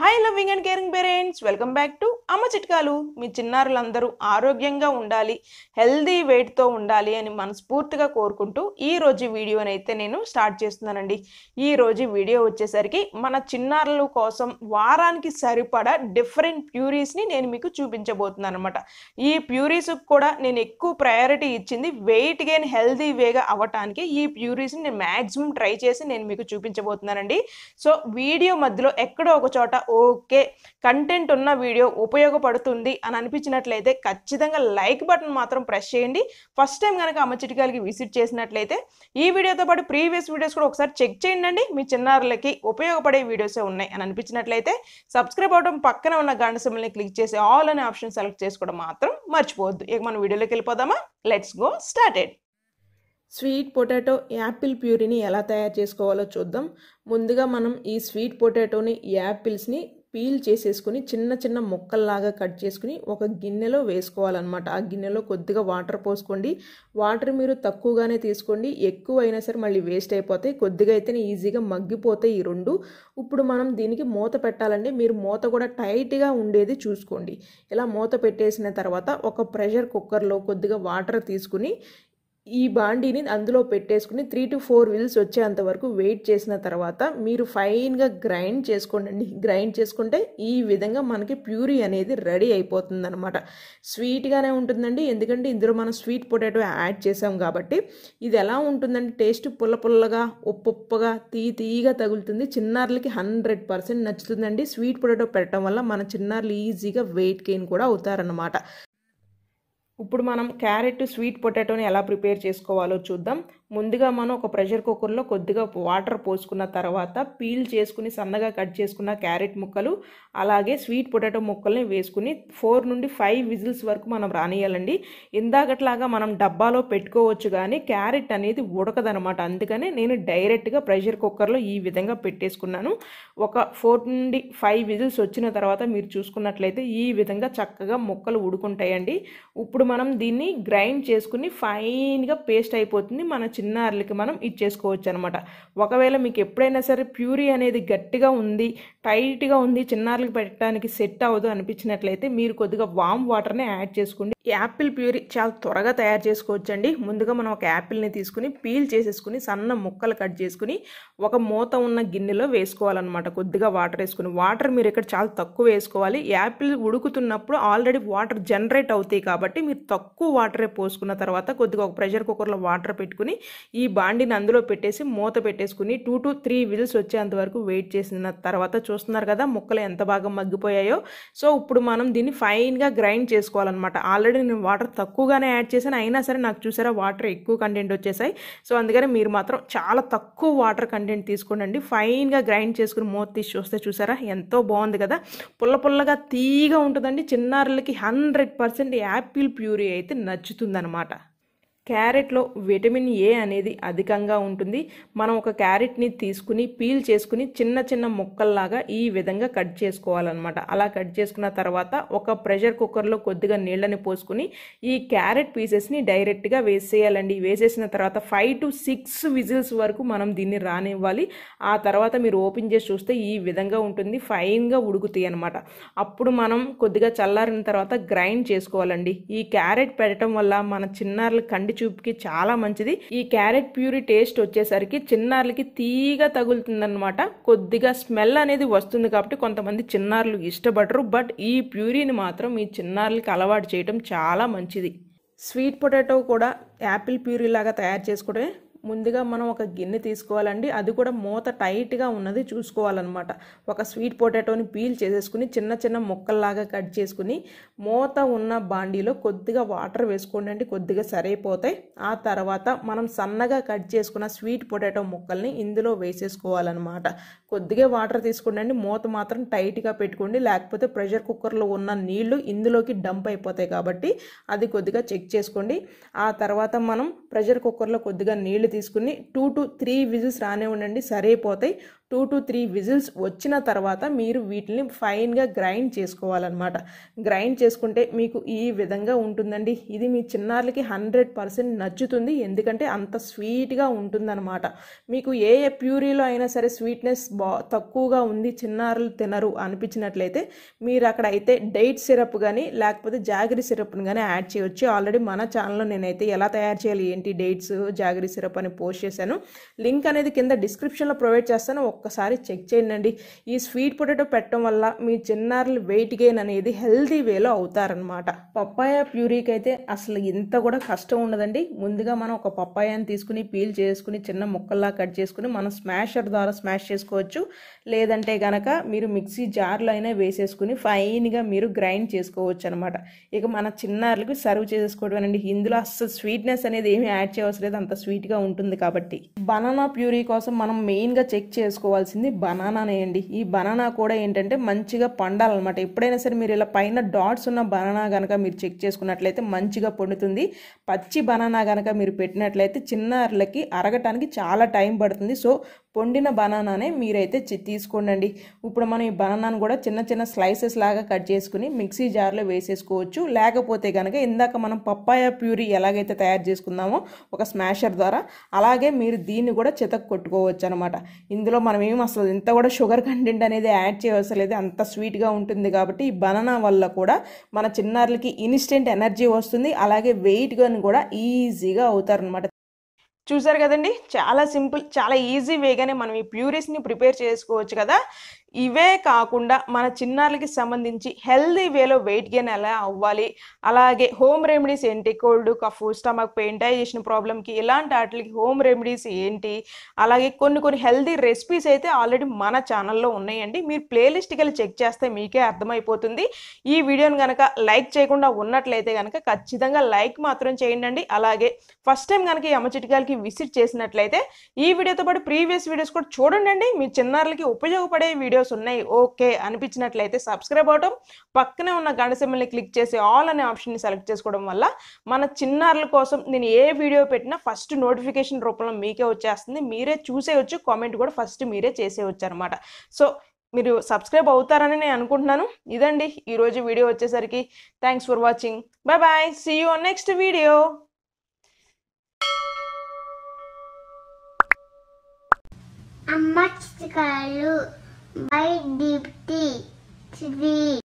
Hi loving and caring parents welcome back to అమ్మ చిట్కాలు మీ చిన్నారులందరూ ఆరోగ్యంగా ఉండాలి హెల్దీ వెయిట్తో ఉండాలి అని మనస్ఫూర్తిగా కోరుకుంటూ ఈ రోజు వీడియోని అయితే నేను స్టార్ట్ చేస్తున్నానండి ఈ రోజు వీడియో వచ్చేసరికి మన చిన్నారుల కోసం వారానికి సరిపడా డిఫరెంట్ ప్యూరీస్ని నేను మీకు చూపించబోతున్నాను అనమాట ఈ ప్యూరీస్కి కూడా నేను ఎక్కువ ప్రయారిటీ ఇచ్చింది వెయిట్ గెయిన్ హెల్దీ వేగా అవ్వటానికి ఈ ప్యూరీస్ని నేను మ్యాక్సిమం ట్రై చేసి నేను మీకు చూపించబోతున్నానండి సో వీడియో మధ్యలో ఎక్కడో ఒక చోట ఓకే కంటెంట్ ఉన్న వీడియో ఉపయోగపడుతుంది అని అనిపించినట్లయితే ఖచ్చితంగా లైక్ బటన్ మాత్రం ప్రెస్ చేయండి ఫస్ట్ టైం కనుక అమ్మ చిటికాలకి విజిట్ చేసినట్లయితే ఈ వీడియోతో పాటు ప్రీవియస్ వీడియోస్ కూడా ఒకసారి చెక్ చేయండి మీ చిన్నారులకి ఉపయోగపడే వీడియోసే ఉన్నాయి అని అనిపించినట్లయితే సబ్స్క్రైబ్ అవడం పక్కన ఉన్న గంట సింబల్ని క్లిక్ చేసి ఆల్ అనే ఆప్షన్ సెలెక్ట్ చేసుకోవడం మాత్రం మర్చిపోవద్దు ఇక మనం వీడియోలోకి వెళ్ళిపోదామా let's go started sweet potato apple ప్యూరీని ఎలా తయారు చేసుకోవాలో చూద్దాం ముందుగా మనం ఈ స్వీట్ పొటాటోని యాపిల్స్ని పీల్ చేసేసుకుని చిన్న చిన్న ముక్కల్లాగా కట్ చేసుకుని ఒక గిన్నెలో వేసుకోవాలన్నమాట ఆ గిన్నెలో కొద్దిగా వాటర్ పోసుకోండి వాటర్ మీరు తక్కువగానే తీసుకోండి ఎక్కువ అయినా సరే మళ్ళీ వేస్ట్ అయిపోతాయి కొద్దిగా అయితేనే ఈజీగా మగ్గిపోతాయి ఈ రెండు ఇప్పుడు మనం దీనికి మూత పెట్టాలంటే మీరు మూత కూడా టైట్గా ఉండేది చూసుకోండి ఇలా మూత పెట్టేసిన తర్వాత ఒక ప్రెషర్ కుక్కర్లో కొద్దిగా వాటర్ తీసుకుని ఈ బాండీని అందులో పెట్టేసుకుని త్రీ టు ఫోర్ విల్స్ వచ్చేంత వరకు వెయిట్ చేసిన తర్వాత మీరు ఫైన్గా గ్రైండ్ చేసుకోండి గ్రైండ్ చేసుకుంటే ఈ విధంగా మనకి ప్యూరీ అనేది రెడీ అయిపోతుంది అనమాట స్వీట్గానే ఉంటుందండి ఎందుకంటే ఇందులో మనం స్వీట్ పొటాటో యాడ్ చేసాం కాబట్టి ఇది ఎలా ఉంటుందంటే టేస్ట్ పుల్ల పుల్లగా ఉప్పుగా తీ తీయగా తగులుతుంది చిన్నారులకి హండ్రెడ్ పర్సెంట్ నచ్చుతుందండి స్వీట్ పొటాటో పెట్టడం వల్ల మన చిన్నారులు ఈజీగా వెయిట్ గెయిన్ కూడా అవుతారనమాట ఇప్పుడు మనం క్యారెట్ స్వీట్ పొటాటోని ఎలా ప్రిపేర్ చేసుకోవాలో చూద్దాం ముందుగా మనం ఒక ప్రెషర్ కుక్కర్లో కొద్దిగా వాటర్ పోసుకున్న తర్వాత పీల్ చేసుకుని సన్నగా కట్ చేసుకున్న క్యారెట్ ముక్కలు అలాగే స్వీట్ పొటాటో ముక్కల్ని వేసుకుని ఫోర్ నుండి ఫైవ్ విజిల్స్ వరకు మనం రానియాలండి ఇందాకట్లాగా మనం డబ్బాలో పెట్టుకోవచ్చు కానీ క్యారెట్ అనేది ఉడకదనమాట అందుకనే నేను డైరెక్ట్గా ప్రెషర్ కుక్కర్లో ఈ విధంగా పెట్టేసుకున్నాను ఒక ఫోర్ నుండి ఫైవ్ విజిల్స్ వచ్చిన తర్వాత మీరు చూసుకున్నట్లయితే ఈ విధంగా చక్కగా ముక్కలు ఉడుకుంటాయండి ఇప్పుడు మనం దీన్ని గ్రైండ్ చేసుకుని ఫైన్గా పేస్ట్ అయిపోతుంది మన చిన్న అరలికి మనం ఇచ్చేసుకోవచ్చు అనమాట ఒకవేళ మీకు ఎప్పుడైనా సరే ప్యూరీ అనేది గట్టిగా ఉంది టైట్గా ఉంది చిన్న అరలికి పెట్టడానికి సెట్ అవ్వదు అనిపించినట్లయితే మీరు కొద్దిగా వామ్ వాటర్ని యాడ్ చేసుకోండి యాపిల్ ప్యూరీ చాలా త్వరగా తయారు చేసుకోవచ్చండి ముందుగా మనం ఒక యాపిల్ని తీసుకుని పీల్ చేసేసుకుని సన్న ముక్కలు కట్ చేసుకుని ఒక మూత ఉన్న గిన్నెలో వేసుకోవాలన్నమాట కొద్దిగా వాటర్ వేసుకుని వాటర్ మీరు ఇక్కడ చాలా తక్కువ వేసుకోవాలి యాపిల్ ఉడుకుతున్నప్పుడు ఆల్రెడీ వాటర్ జనరేట్ అవుతాయి కాబట్టి మీరు తక్కువ వాటరే పోసుకున్న తర్వాత కొద్దిగా ఒక ప్రెషర్ కుక్కర్లో వాటర్ పెట్టుకుని ఈ బాండిని అందులో పెట్టేసి మూత పెట్టేసుకుని టూ టు త్రీ విజిల్స్ వచ్చేంత వరకు వెయిట్ చేసిన తర్వాత చూస్తున్నారు కదా ముక్కలు ఎంత బాగా మగ్గిపోయాయో సో ఇప్పుడు మనం దీన్ని ఫైన్గా గ్రైండ్ చేసుకోవాలన్నమాట ఆల్రెడీ నేను వాటర్ తక్కువగానే యాడ్ చేశాను అయినా సరే నాకు చూసారా వాటర్ ఎక్కువ కంటెంట్ వచ్చేసాయి సో అందుకని మీరు మాత్రం చాలా తక్కువ వాటర్ కంటెంట్ తీసుకోండి ఫైన్గా గ్రైండ్ చేసుకుని మూత తీసి చూస్తే చూసారా ఎంతో బాగుంది కదా పుల్ల పుల్లగా తీగా ఉంటుందండి చిన్నారులకి హండ్రెడ్ పర్సెంట్ యాపిల్ ప్యూరీ అయితే నచ్చుతుందనమాట క్యారెట్లో విటమిన్ ఏ అనేది అధికంగా ఉంటుంది మనం ఒక క్యారెట్ని తీసుకుని పీల్ చేసుకుని చిన్న చిన్న ముక్కల్లాగా ఈ విధంగా కట్ చేసుకోవాలన్నమాట అలా కట్ చేసుకున్న తర్వాత ఒక ప్రెషర్ కుక్కర్లో కొద్దిగా నీళ్ళని పోసుకుని ఈ క్యారెట్ పీసెస్ని డైరెక్ట్గా వేసేయాలండి వేసేసిన తర్వాత ఫైవ్ టు సిక్స్ విజిల్స్ వరకు మనం దీన్ని రానివ్వాలి ఆ తర్వాత మీరు ఓపెన్ చేసి చూస్తే ఈ విధంగా ఉంటుంది ఫైన్గా ఉడుకుతాయి అనమాట అప్పుడు మనం కొద్దిగా చల్లారిన తర్వాత గ్రైండ్ చేసుకోవాలండి ఈ క్యారెట్ పెట్టడం వల్ల మన చిన్నారులు కండి చూపుకి చాలా మంచిది ఈ క్యారెట్ ప్యూరీ టేస్ట్ వచ్చేసరికి చిన్నారులకి తీగ అనమాట కొద్దిగా స్మెల్ అనేది వస్తుంది కాబట్టి కొంతమంది చిన్నారులు ఇష్టపడరు బట్ ఈ ప్యూరీని మాత్రం ఈ చిన్నారులకి అలవాటు చేయడం చాలా మంచిది స్వీట్ పొటాటో కూడా యాపిల్ ప్యూరీ లాగా తయారు చేసుకోవడమే ముందుగా మనం ఒక గిన్నె తీసుకోవాలండి అది కూడా మూత టైట్గా ఉన్నది చూసుకోవాలన్నమాట ఒక స్వీట్ పొటాటోని పీల్ చేసేసుకుని చిన్న చిన్న ముక్కల్లాగా కట్ చేసుకుని మూత ఉన్న బాండీలో కొద్దిగా వాటర్ వేసుకోండి అండి కొద్దిగా సరైపోతాయి ఆ తర్వాత మనం సన్నగా కట్ చేసుకున్న స్వీట్ పొటాటో ముక్కల్ని ఇందులో వేసేసుకోవాలన్నమాట కొద్దిగా వాటర్ తీసుకోండి మూత మాత్రం టైట్గా పెట్టుకోండి లేకపోతే ప్రెషర్ కుక్కర్లో ఉన్న నీళ్లు ఇందులోకి డంప్ అయిపోతాయి కాబట్టి అది కొద్దిగా చెక్ చేసుకోండి ఆ తర్వాత మనం ప్రెషర్ కుక్కర్లో కొద్దిగా నీళ్లు తీసుకుని టూ టు త్రీ విజిల్స్ రానే ఉండండి సరైపోతాయి టూ టు త్రీ విజిల్స్ వచ్చిన తర్వాత మీరు వీటిని ఫైన్గా గ్రైండ్ చేసుకోవాలన్నమాట గ్రైండ్ చేసుకుంటే మీకు ఈ విధంగా ఉంటుందండి ఇది మీ చిన్నారులకి హండ్రెడ్ పర్సెంట్ నచ్చుతుంది ఎందుకంటే అంత స్వీట్గా ఉంటుందన్నమాట మీకు ఏ ఏ ప్యూరీలో అయినా సరే స్వీట్నెస్ బా తక్కువగా ఉంది చిన్నారులు తినరు అనిపించినట్లయితే మీరు అక్కడ అయితే డైట్ సిరప్ కానీ లేకపోతే జాగిరి సిరప్ని కానీ యాడ్ చేయొచ్చు ఆల్రెడీ మన ఛానల్లో నేనైతే ఎలా తయారు చేయాలి ఏంటి డైట్స్ జాగిరి సిరప్ అని పోస్ట్ చేశాను లింక్ అనేది కింద డిస్క్రిప్షన్లో ప్రొవైడ్ చేస్తాను ఒక్కసారి చెక్ చేయండి ఈ స్వీట్ పొటాటో పెట్టడం వల్ల మీ చిన్నారులు వెయిట్ గెయిన్ అనేది హెల్దీ వేలో అవుతారనమాట పప్పాయ ప్యూరీకి అయితే అసలు ఇంత కూడా కష్టం ఉండదండి ముందుగా మనం ఒక పప్పాయని తీసుకుని పీల్ చేసుకుని చిన్న ముక్కల్లా కట్ చేసుకుని మనం స్మాషర్ ద్వారా స్మాష్ చేసుకోవచ్చు లేదంటే కనుక మీరు మిక్సీ జార్లో అయినా వేసేసుకుని ఫైన్గా మీరు గ్రైండ్ చేసుకోవచ్చు అనమాట ఇక మన చిన్నారులకు సర్వ్ చేసుకోవడం అండి ఇందులో అస్సలు స్వీట్నెస్ అనేది ఏమి యాడ్ చేయవలసిన లేదు అంత స్వీట్గా ఉంటుంది కాబట్టి బనానా ప్యూరీ కోసం మనం మెయిన్గా చెక్ చేసుకో తీసుకోవాల్సింది అండి ఈ బనానా కూడా ఏంటంటే మంచిగా పండాలన్నమాట ఎప్పుడైనా సరే మీరు ఇలా పైన డాట్స్ ఉన్న బనానా కనుక మీరు చెక్ చేసుకున్నట్లయితే మంచిగా పండుతుంది పచ్చి బనానా కనుక మీరు పెట్టినట్లయితే చిన్నారులకి అరగటానికి చాలా టైం పడుతుంది సో పొండిన బనానానే మీరైతే చి తీసుకోండి ఇప్పుడు మనం ఈ బనానాను కూడా చిన్న చిన్న స్లైసెస్ లాగా కట్ చేసుకుని మిక్సీ జార్లో వేసేసుకోవచ్చు లేకపోతే కనుక ఇందాక మనం పప్పాయ ప్యూరీ ఎలాగైతే తయారు చేసుకుందామో ఒక స్మాషర్ ద్వారా అలాగే మీరు దీన్ని కూడా చితక కొట్టుకోవచ్చు అనమాట ఇందులో మనం ఏమి అసలు ఇంత కూడా షుగర్ కంటెంట్ అనేది యాడ్ చేయవలసిన లేదు అంత స్వీట్గా ఉంటుంది కాబట్టి ఈ బనానా వల్ల కూడా మన చిన్నారులకి ఇన్స్టెంట్ ఎనర్జీ వస్తుంది అలాగే వెయిట్ గన్ కూడా ఈజీగా అవుతారనమాట చూసారు కదండి చాలా సింపుల్ చాలా ఈజీ వేగానే మనం ఈ ప్యూరీస్ని ప్రిపేర్ చేసుకోవచ్చు కదా ఇవే కాకుండా మన చిన్నారులకి సంబంధించి హెల్దీ వేలో వెయిట్ గెయిన్ ఎలా అవ్వాలి అలాగే హోమ్ రెమెడీస్ ఏంటి cold cough stomach pain digestion ప్రాబ్లమ్కి ఇలాంటి వాటికి హోమ్ రెమెడీస్ ఏంటి అలాగే కొన్ని కొన్ని హెల్దీ రెసిపీస్ అయితే ఆల్రెడీ మన ఛానల్లో ఉన్నాయండి మీరు ప్లేలిస్ట్కి వెళ్ళి చెక్ చేస్తే మీకే అర్థమైపోతుంది ఈ వీడియోని కనుక లైక్ చేయకుండా ఉన్నట్లయితే కనుక ఖచ్చితంగా లైక్ మాత్రం చేయండి అలాగే ఫస్ట్ టైం కనుక ఈ అమ్మచిటికాయలకి విజిట్ చేసినట్లయితే ఈ వీడియోతో పాటు ప్రీవియస్ వీడియోస్ కూడా చూడండి మీ చిన్నారులకి ఉపయోగపడే వీడియో వీడియోస్ ఉన్నాయి ఓకే అనిపించినట్లయితే సబ్స్క్రైబ్ అవ్వటం పక్కనే ఉన్న గణసిమ్మల్ని క్లిక్ చేసి ఆల్ అనే ఆప్షన్ని సెలెక్ట్ చేసుకోవడం వల్ల మన చిన్నారుల కోసం నేను ఏ వీడియో పెట్టినా ఫస్ట్ నోటిఫికేషన్ రూపంలో మీకే వచ్చేస్తుంది మీరే చూసేయచ్చు కామెంట్ కూడా ఫస్ట్ మీరే చేసేయచ్చు అనమాట సో మీరు సబ్స్క్రైబ్ అవుతారని నేను అనుకుంటున్నాను ఇదండి ఈరోజు వీడియో వచ్చేసరికి thanks for watching bye bye see you next video అమ్మ చిత్రకాయలు My deep tea.